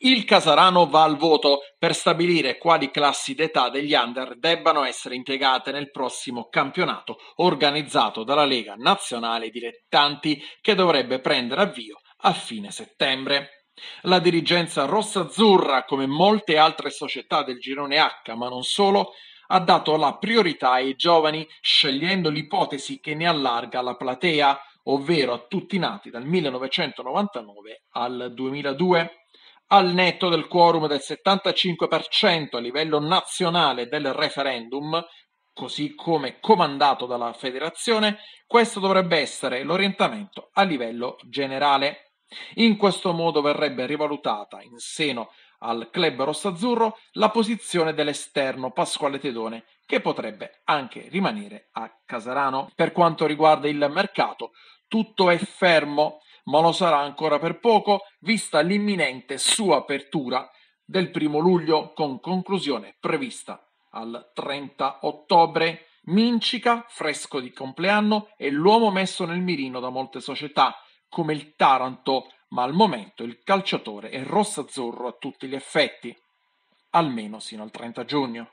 Il Casarano va al voto per stabilire quali classi d'età degli under debbano essere impiegate nel prossimo campionato organizzato dalla Lega Nazionale Dilettanti che dovrebbe prendere avvio a fine settembre. La dirigenza rossa-azzurra, come molte altre società del girone H, ma non solo, ha dato la priorità ai giovani scegliendo l'ipotesi che ne allarga la platea, ovvero a tutti nati dal 1999 al 2002 al netto del quorum del 75% a livello nazionale del referendum, così come comandato dalla federazione, questo dovrebbe essere l'orientamento a livello generale. In questo modo verrebbe rivalutata in seno al club rossazzurro la posizione dell'esterno Pasquale Tedone, che potrebbe anche rimanere a Casarano. Per quanto riguarda il mercato, tutto è fermo ma lo sarà ancora per poco, vista l'imminente sua apertura del primo luglio con conclusione prevista al 30 ottobre. Mincica, fresco di compleanno, è l'uomo messo nel mirino da molte società come il Taranto, ma al momento il calciatore è rossa-azzurro a tutti gli effetti, almeno sino al 30 giugno.